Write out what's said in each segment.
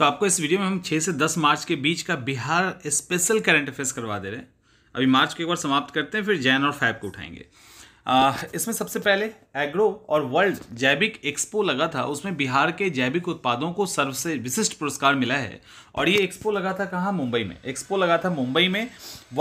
तो आपको इस वीडियो में हम छः से दस मार्च के बीच का बिहार स्पेशल करंट अफेयर्स करवा दे रहे हैं अभी मार्च को एक बार समाप्त करते हैं फिर जैन और फैब को उठाएंगे आ, इसमें सबसे पहले एग्रो और वर्ल्ड जैविक एक्सपो लगा था उसमें बिहार के जैविक उत्पादों को सर्वसे विशिष्ट पुरस्कार मिला है और ये एक्सपो लगा था कहाँ मुंबई में एक्सपो लगा था मुंबई में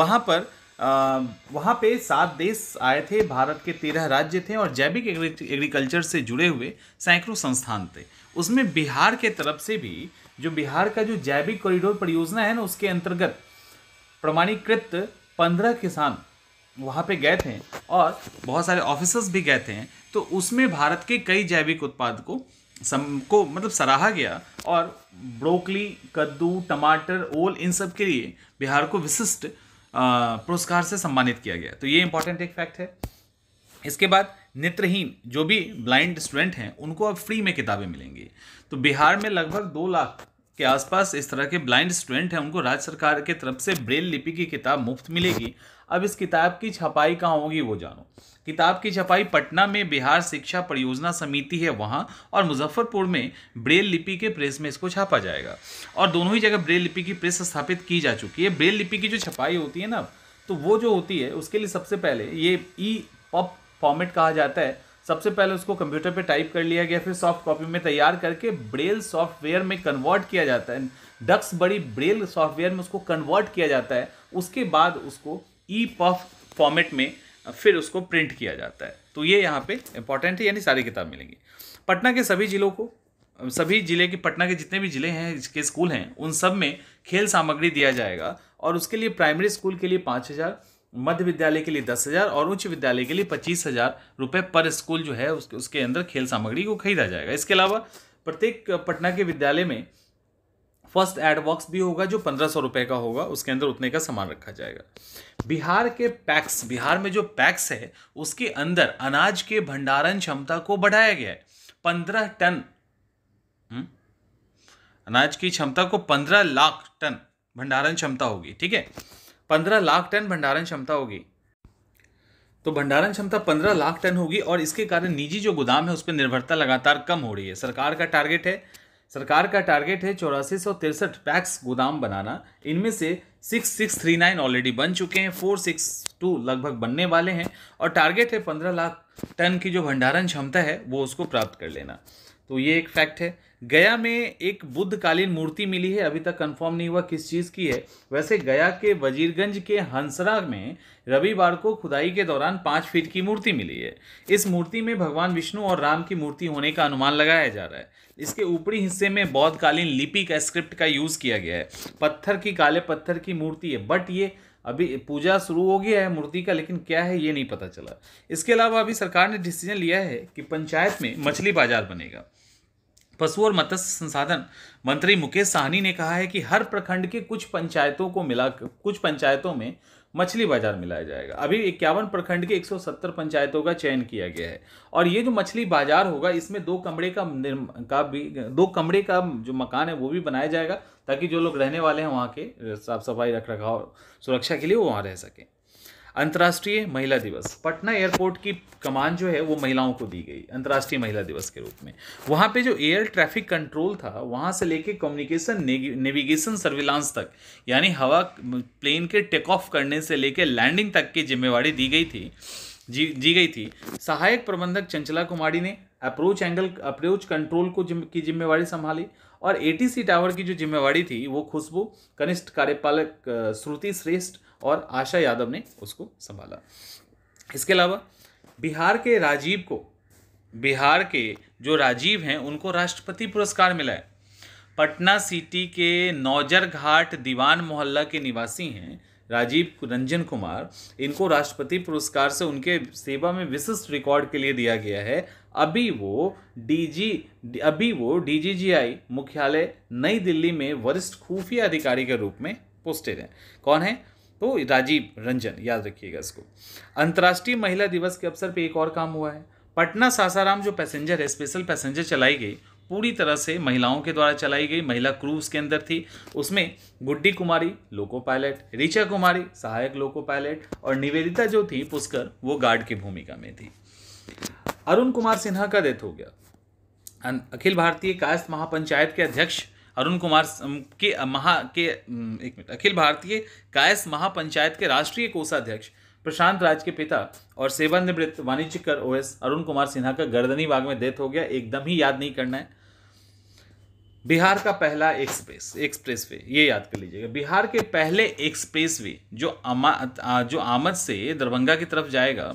वहाँ पर आ, वहाँ पे सात देश आए थे भारत के तेरह राज्य थे और जैविक एग्रीकल्चर से जुड़े हुए सैकड़ों संस्थान थे उसमें बिहार के तरफ से भी जो बिहार का जो जैविक कॉरिडोर परियोजना है ना उसके अंतर्गत प्रमाणीकृत पंद्रह किसान वहाँ पे गए थे और बहुत सारे ऑफिसर्स भी गए थे तो उसमें भारत के कई जैविक उत्पाद को सम को मतलब सराहा गया और ब्रोकली कद्दू टमाटर ओल इन सब के लिए बिहार को विशिष्ट पुरस्कार से सम्मानित किया गया तो ये इंपॉर्टेंट एक फैक्ट है इसके बाद नेत्रहीन जो भी ब्लाइंड स्टूडेंट हैं उनको अब फ्री में किताबें मिलेंगी तो बिहार में लगभग दो लाख के आसपास इस तरह के ब्लाइंड स्टूडेंट हैं उनको राज्य सरकार के तरफ से ब्रेल लिपि की किताब मुफ्त मिलेगी अब इस किताब की छपाई कहाँ होगी वो जानो किताब की छपाई पटना में बिहार शिक्षा परियोजना समिति है वहाँ और मुजफ्फरपुर में ब्रेल लिपि के प्रेस में इसको छापा जाएगा और दोनों ही जगह ब्रेल लिपि की प्रेस स्थापित की जा चुकी है ब्रेल लिपि की जो छपाई होती है ना तो वो जो होती है उसके लिए सबसे पहले ये ई पब फॉर्मेट कहा जाता है सबसे पहले उसको कंप्यूटर पे टाइप कर लिया गया फिर सॉफ्ट कॉपी में तैयार करके ब्रेल सॉफ्टवेयर में कन्वर्ट किया जाता है डक्स बड़ी ब्रेल सॉफ्टवेयर में उसको कन्वर्ट किया जाता है उसके बाद उसको ई e पफ फॉर्मेट में फिर उसको प्रिंट किया जाता है तो ये यहाँ पे इंपॉर्टेंट है यानी सारी किताब मिलेंगी पटना के सभी ज़िलों को सभी ज़िले के पटना के जितने भी ज़िले हैं इसके स्कूल हैं उन सब में खेल सामग्री दिया जाएगा और उसके लिए प्राइमरी स्कूल के लिए पाँच हज़ार मध्य विद्यालय के लिए दस हज़ार और उच्च विद्यालय के लिए पच्चीस हज़ार रुपये पर स्कूल जो है उसके उसके अंदर खेल सामग्री को खरीदा जाएगा इसके अलावा प्रत्येक पटना के विद्यालय में फर्स्ट एड बॉक्स भी होगा जो पंद्रह सौ रुपये का होगा उसके अंदर उतने का सामान रखा जाएगा बिहार के पैक्स बिहार में जो पैक्स है उसके अंदर अनाज के भंडारण क्षमता को बढ़ाया गया है पंद्रह टन हुँ? हम्म, अनाज की क्षमता को पंद्रह लाख टन भंडारण क्षमता होगी ठीक है पंद्रह लाख टन भंडारण क्षमता होगी तो भंडारण क्षमता पंद्रह लाख टन होगी और इसके कारण निजी जो गोदाम है उस पर निर्भरता लगातार कम हो रही है सरकार का टारगेट है सरकार का टारगेट है चौरासी सौ तिरसठ पैक्स गोदाम बनाना इनमें से six six three nine already बन चुके हैं फोर सिक्स टू लगभग बनने वाले हैं और टारगेट है पंद्रह लाख टन की जो भंडारण क्षमता है वो उसको प्राप्त कर लेना तो ये एक फैक्ट है गया में एक बुद्धकालीन मूर्ति मिली है अभी तक कंफर्म नहीं हुआ किस चीज़ की है वैसे गया के वजीरगंज के हंसरा में रविवार को खुदाई के दौरान पाँच फीट की मूर्ति मिली है इस मूर्ति में भगवान विष्णु और राम की मूर्ति होने का अनुमान लगाया जा रहा है इसके ऊपरी हिस्से में बौद्धकालीन लिपि का स्क्रिप्ट का यूज़ किया गया है पत्थर की काले पत्थर की मूर्ति है बट ये अभी पूजा शुरू हो गया है मूर्ति का लेकिन क्या है ये नहीं पता चला इसके अलावा अभी सरकार ने डिसीजन लिया है कि पंचायत में मछली बाजार बनेगा पशु और मत्स्य संसाधन मंत्री मुकेश साहनी ने कहा है कि हर प्रखंड के कुछ पंचायतों को मिला कुछ पंचायतों में मछली बाजार मिलाया जाएगा अभी इक्यावन प्रखंड के 170 पंचायतों का चयन किया गया है और ये जो मछली बाजार होगा इसमें दो कमरे का का भी दो कमरे का जो मकान है वो भी बनाया जाएगा ताकि जो लोग रहने वाले हैं वहाँ के साफ सफाई रख रखाव सुरक्षा के लिए वो वहाँ रह सकें अंतर्राष्ट्रीय महिला दिवस पटना एयरपोर्ट की कमान जो है वो महिलाओं को दी गई अंतर्राष्ट्रीय महिला दिवस के रूप में वहाँ पे जो एयर ट्रैफिक कंट्रोल था वहाँ से लेके कम्युनिकेशन नेविगेशन सर्विलांस तक यानी हवा प्लेन के टेक ऑफ करने से लेके लैंडिंग तक की जिम्मेवारी दी गई थी जी दी गई थी सहायक प्रबंधक चंचला कुमारी ने अप्रोच एंगल अप्रोच कंट्रोल को जिम, की जिम्मेवारी संभाली और एटीसी टावर की जो जिम्मेवारी थी वो खुशबू कनिष्ठ कार्यपालक श्रुति श्रेष्ठ और आशा यादव ने उसको संभाला इसके अलावा बिहार के राजीव को बिहार के जो राजीव हैं उनको राष्ट्रपति पुरस्कार मिला है पटना सिटी के नौजर घाट दीवान मोहल्ला के निवासी हैं राजीव रंजन कुमार इनको राष्ट्रपति पुरस्कार से उनके सेवा में विशिष्ट रिकॉर्ड के लिए दिया गया है अभी वो डीजी अभी वो डीजीजीआई मुख्यालय नई दिल्ली में वरिष्ठ खुफिया अधिकारी के रूप में पोस्टेड हैं कौन है तो राजीव रंजन याद रखिएगा इसको अंतर्राष्ट्रीय महिला दिवस के अवसर पर एक और काम हुआ है पटना सासाराम जो पैसेंजर है स्पेशल पैसेंजर चलाई गई पूरी तरह से महिलाओं के द्वारा चलाई गई महिला क्रूज के अंदर थी उसमें गुड्डी कुमारी लोको पायलट रिचा कुमारी सहायक लोको पायलट और निवेदिता जो थी पुष्कर वो गार्ड की भूमिका में थी अरुण कुमार सिन्हा का डेथ हो गया अखिल भारतीय कायस्थ महापंचायत के अध्यक्ष अरुण कुमार के महा के एक मिनट अखिल भारतीय कायस महापंचायत के राष्ट्रीय कोषाध्यक्ष प्रशांत राज के पिता और सेवानिवृत्त वाणिज्य कर ओएस अरुण कुमार सिन्हा का गर्दनी बाग में डेथ हो गया एकदम ही याद नहीं करना है बिहार का पहला एक्सप्रेस एक्सप्रेस वे ये याद कर लीजिएगा बिहार के पहले एक्सप्रेस वे जो जो आमद से दरभंगा की तरफ जाएगा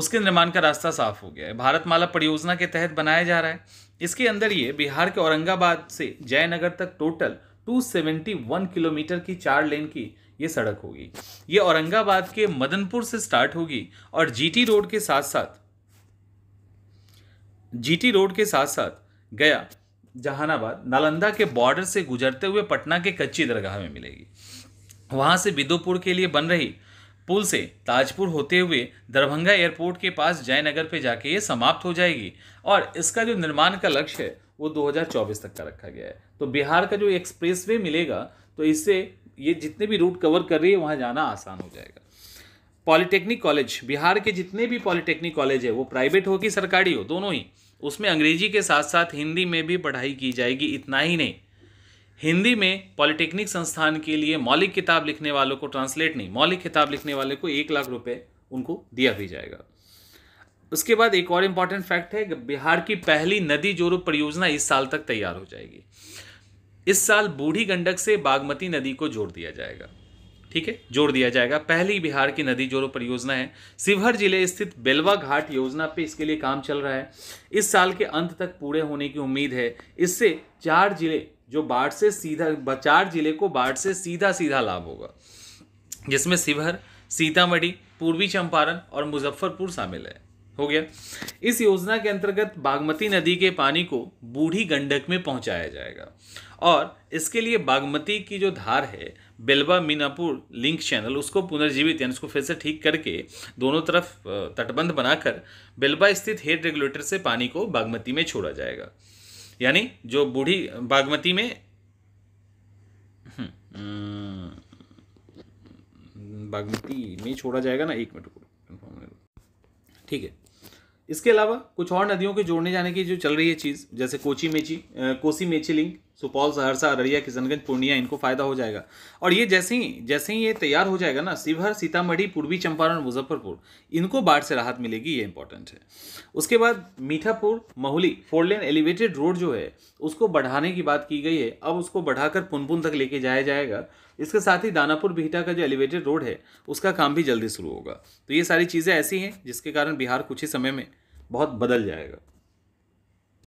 उसके निर्माण का रास्ता साफ हो गया है भारत माला परियोजना के तहत बनाया जा रहा है इसके अंदर ये बिहार के औरंगाबाद से जयनगर तक टोटल 271 किलोमीटर की चार लेन की ये सड़क होगी ये औरंगाबाद के मदनपुर से स्टार्ट होगी और जीटी रोड के साथ साथ जीटी रोड के साथ साथ गया जहानाबाद नालंदा के बॉर्डर से गुजरते हुए पटना के कच्ची दरगाह में मिलेगी वहां से बिदोपुर के लिए बन रही पुल से ताजपुर होते हुए दरभंगा एयरपोर्ट के पास जयनगर पे जाके ये समाप्त हो जाएगी और इसका जो निर्माण का लक्ष्य है वो 2024 तक का रखा गया है तो बिहार का जो एक्सप्रेसवे मिलेगा तो इससे ये जितने भी रूट कवर कर रही है वहाँ जाना आसान हो जाएगा पॉलिटेक्निक कॉलेज बिहार के जितने भी पॉलिटेक्निक कॉलेज है वो प्राइवेट हो कि सरकारी हो दोनों ही उसमें अंग्रेजी के साथ साथ हिंदी में भी पढ़ाई की जाएगी इतना ही नहीं हिंदी में पॉलिटेक्निक संस्थान के लिए मौलिक किताब लिखने वालों को ट्रांसलेट नहीं मौलिक किताब लिखने वाले को एक लाख रुपए उनको दिया भी जाएगा उसके बाद एक और इंपॉर्टेंट फैक्ट है कि बिहार की पहली नदी जोड़ो परियोजना इस साल तक तैयार हो जाएगी इस साल बूढ़ी गंडक से बागमती नदी को जोड़ दिया जाएगा ठीक है जोड़ दिया जाएगा पहली बिहार की नदी जोड़ो परियोजना है शिवहर जिले स्थित बेलवा घाट योजना पे इसके लिए काम चल रहा है इस साल के अंत तक पूरे होने की उम्मीद है इससे चार जिले जो बाढ़ से सीधा बचार जिले को बाढ़ से सीधा सीधा लाभ होगा जिसमें शिवहर सीतामढ़ी पूर्वी चंपारण और मुजफ्फरपुर शामिल है हो गया इस योजना के अंतर्गत बागमती नदी के पानी को बूढ़ी गंडक में पहुंचाया जाएगा और इसके लिए बागमती की जो धार है बेलवा मीनापुर लिंक चैनल उसको पुनर्जीवित यानी उसको फिर से ठीक करके दोनों तरफ तटबंध बनाकर बेलवा स्थित हेड रेगुलेटर से पानी को बागमती में छोड़ा जाएगा यानी जो बूढ़ी बागमती में बागमती में छोड़ा जाएगा ना एक मिनट ठीक है इसके अलावा कुछ और नदियों के जोड़ने जाने की जो चल रही है चीज़ जैसे कोची मेची कोसी मेची लिंक सुपौल सहरसा अररिया किशनगंज पूर्णिया इनको फायदा हो जाएगा और ये जैसे ही जैसे ही ये तैयार हो जाएगा ना शिवहर सीतामढ़ी पूर्वी चंपारण मुजफ्फरपुर इनको बाढ़ से राहत मिलेगी ये इंपॉर्टेंट है उसके बाद Mithapur Mahuli four lane elevated road जो है उसको बढ़ाने की बात की गई है अब उसको बढ़ाकर पुनपुन तक लेके जाया जाएगा इसके साथ ही दानापुर बिहटा का जो एलिवेटेड रोड है उसका काम भी जल्दी शुरू होगा तो ये सारी चीज़ें ऐसी हैं जिसके कारण बिहार कुछ ही समय में बहुत बदल जाएगा